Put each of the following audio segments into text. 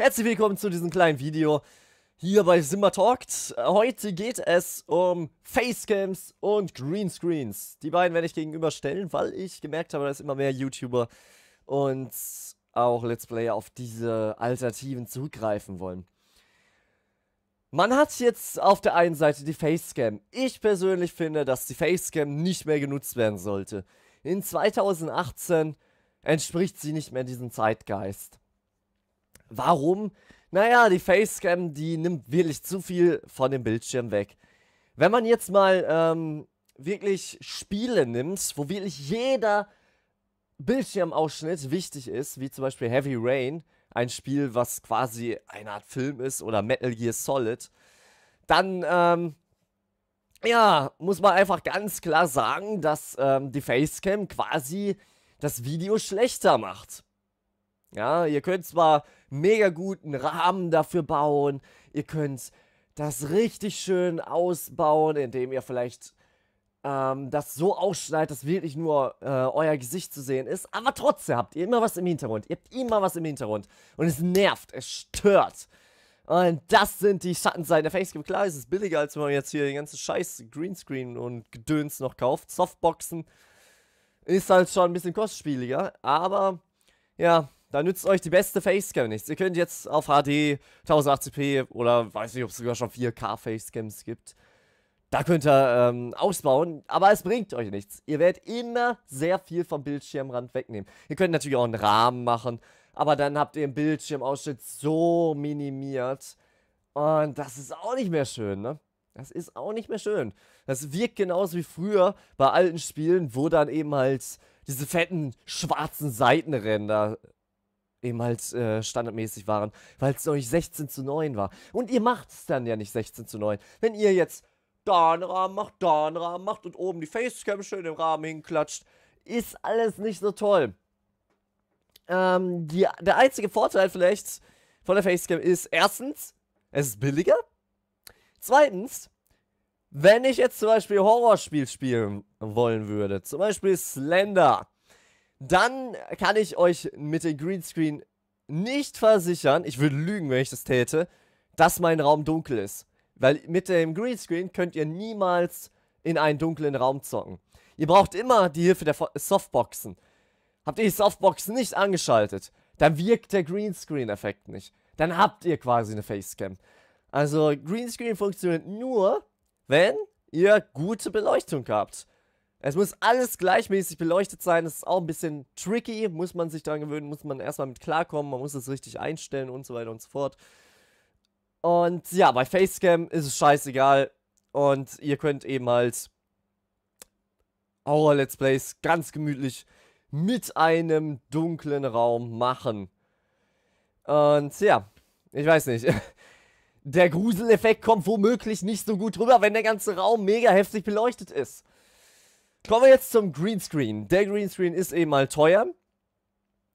Herzlich willkommen zu diesem kleinen Video hier bei Simba Talked. Heute geht es um Facecams und Greenscreens. Die beiden werde ich gegenüberstellen, weil ich gemerkt habe, dass immer mehr YouTuber und auch Let's Player auf diese Alternativen zurückgreifen wollen. Man hat jetzt auf der einen Seite die Facecam. Ich persönlich finde, dass die Facecam nicht mehr genutzt werden sollte. In 2018 entspricht sie nicht mehr diesem Zeitgeist. Warum? Naja, die Facecam, die nimmt wirklich zu viel von dem Bildschirm weg. Wenn man jetzt mal ähm, wirklich Spiele nimmt, wo wirklich jeder Bildschirmausschnitt wichtig ist, wie zum Beispiel Heavy Rain, ein Spiel, was quasi eine Art Film ist, oder Metal Gear Solid, dann ähm, ja, muss man einfach ganz klar sagen, dass ähm, die Facecam quasi das Video schlechter macht. Ja, ihr könnt zwar mega guten Rahmen dafür bauen. Ihr könnt das richtig schön ausbauen, indem ihr vielleicht ähm, das so ausschneidet, dass wirklich nur äh, euer Gesicht zu sehen ist. Aber trotzdem habt ihr immer was im Hintergrund. Ihr habt immer was im Hintergrund. Und es nervt, es stört. Und das sind die Schattenseiten der Facebook. Klar, es ist billiger, als wenn man jetzt hier den ganzen Scheiß Greenscreen und Gedöns noch kauft. Softboxen ist halt schon ein bisschen kostspieliger. Aber ja, da nützt euch die beste Facecam nichts. Ihr könnt jetzt auf HD 1080p oder weiß nicht, ob es sogar schon 4K Facecams gibt. Da könnt ihr ähm, ausbauen, aber es bringt euch nichts. Ihr werdet immer sehr viel vom Bildschirmrand wegnehmen. Ihr könnt natürlich auch einen Rahmen machen, aber dann habt ihr den Bildschirmausschnitt so minimiert. Und das ist auch nicht mehr schön, ne? Das ist auch nicht mehr schön. Das wirkt genauso wie früher bei alten Spielen, wo dann eben halt diese fetten schwarzen Seitenränder eben halt äh, standardmäßig waren, weil es euch 16 zu 9 war. Und ihr macht es dann ja nicht 16 zu 9. Wenn ihr jetzt da einen Rahmen macht, da einen Rahmen macht und oben die Facecam schön im Rahmen hinklatscht, ist alles nicht so toll. Ähm, die, der einzige Vorteil vielleicht von der Facecam ist, erstens, es ist billiger. Zweitens, wenn ich jetzt zum Beispiel Horrorspiel spielen wollen würde, zum Beispiel Slender, dann kann ich euch mit dem Greenscreen nicht versichern, ich würde lügen, wenn ich das täte, dass mein Raum dunkel ist. Weil mit dem Greenscreen könnt ihr niemals in einen dunklen Raum zocken. Ihr braucht immer die Hilfe der Softboxen. Habt ihr die Softboxen nicht angeschaltet, dann wirkt der Greenscreen-Effekt nicht. Dann habt ihr quasi eine Facecam. Also Greenscreen funktioniert nur, wenn ihr gute Beleuchtung habt. Es muss alles gleichmäßig beleuchtet sein. Das ist auch ein bisschen tricky. Muss man sich daran gewöhnen, muss man erstmal mit klarkommen. Man muss es richtig einstellen und so weiter und so fort. Und ja, bei Facecam ist es scheißegal. Und ihr könnt eben halt Horror-Let's Plays ganz gemütlich mit einem dunklen Raum machen. Und ja, ich weiß nicht. Der Gruseleffekt kommt womöglich nicht so gut rüber, wenn der ganze Raum mega heftig beleuchtet ist. Kommen wir jetzt zum Greenscreen. Der Greenscreen ist eben mal teuer.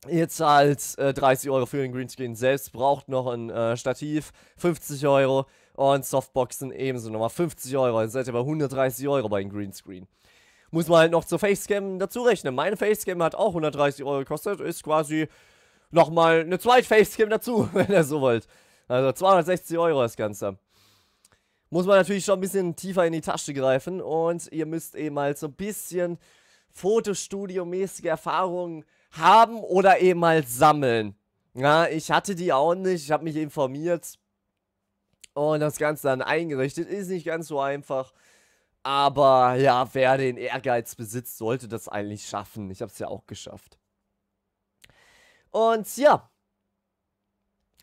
Ihr zahlt äh, 30 Euro für den Greenscreen selbst, braucht noch ein äh, Stativ, 50 Euro und Softboxen ebenso nochmal 50 Euro. Dann seid ihr bei 130 Euro bei dem Greenscreen. Muss man halt noch zur Facecam dazu rechnen. Meine Facecam hat auch 130 Euro gekostet, ist quasi nochmal eine zweite Facecam dazu, wenn ihr so wollt. Also 260 Euro das Ganze muss man natürlich schon ein bisschen tiefer in die Tasche greifen und ihr müsst eben halt so ein bisschen Fotostudio-mäßige Erfahrungen haben oder eben halt sammeln. Ja, ich hatte die auch nicht, ich habe mich informiert und das Ganze dann eingerichtet. Ist nicht ganz so einfach, aber ja, wer den Ehrgeiz besitzt, sollte das eigentlich schaffen. Ich habe es ja auch geschafft. Und ja,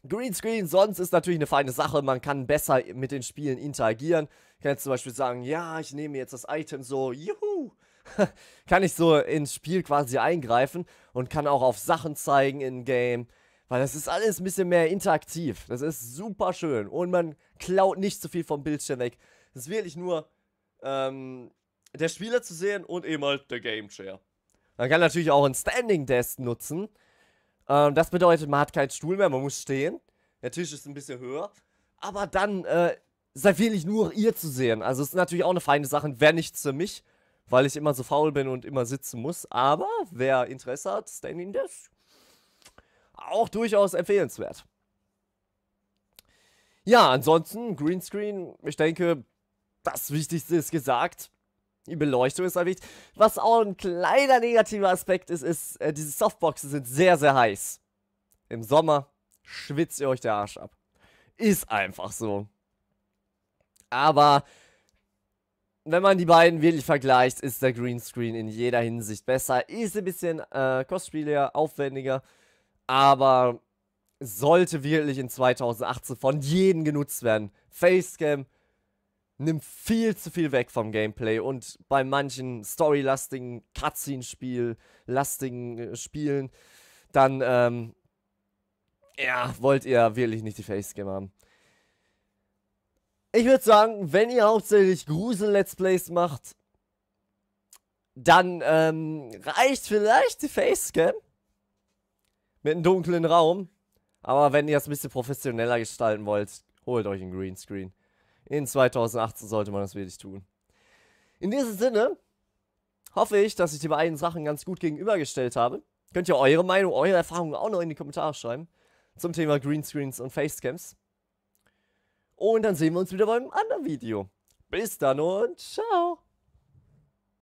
Greenscreen sonst ist natürlich eine feine Sache, man kann besser mit den Spielen interagieren. kann jetzt zum Beispiel sagen, ja, ich nehme jetzt das Item so, juhu, kann ich so ins Spiel quasi eingreifen und kann auch auf Sachen zeigen in Game, weil das ist alles ein bisschen mehr interaktiv. Das ist super schön und man klaut nicht so viel vom Bildschirm weg. Es ist wirklich nur ähm, der Spieler zu sehen und eben halt der Game Chair. Man kann natürlich auch ein Standing Desk nutzen ähm, das bedeutet, man hat keinen Stuhl mehr, man muss stehen. Der Tisch ist ein bisschen höher. Aber dann äh, seid wirklich nur ihr zu sehen. Also es ist natürlich auch eine feine Sache. Wäre nichts für mich, weil ich immer so faul bin und immer sitzen muss. Aber wer Interesse hat, Standing Desk, auch durchaus empfehlenswert. Ja, ansonsten Greenscreen, ich denke, das Wichtigste ist gesagt. Die Beleuchtung ist halt wichtig. Was auch ein kleiner negativer Aspekt ist, ist, äh, diese Softboxen sind sehr, sehr heiß. Im Sommer schwitzt ihr euch der Arsch ab. Ist einfach so. Aber wenn man die beiden wirklich vergleicht, ist der Greenscreen in jeder Hinsicht besser. Ist ein bisschen äh, kostspieliger, aufwendiger, aber sollte wirklich in 2018 von jedem genutzt werden. Facecam, nimmt viel zu viel weg vom Gameplay und bei manchen storylastigen Cutscene-Spiel, lastigen äh, Spielen, dann ähm, ja, wollt ihr wirklich nicht die Facecam haben. Ich würde sagen, wenn ihr hauptsächlich Grusel-Let's Plays macht, dann ähm, reicht vielleicht die Facecam mit einem dunklen Raum. Aber wenn ihr es ein bisschen professioneller gestalten wollt, holt euch einen Greenscreen in 2018 sollte man das wirklich tun. In diesem Sinne hoffe ich, dass ich die beiden Sachen ganz gut gegenübergestellt habe. Könnt ihr eure Meinung, eure Erfahrungen auch noch in die Kommentare schreiben zum Thema Greenscreens und Facecams. Und dann sehen wir uns wieder beim anderen Video. Bis dann und ciao!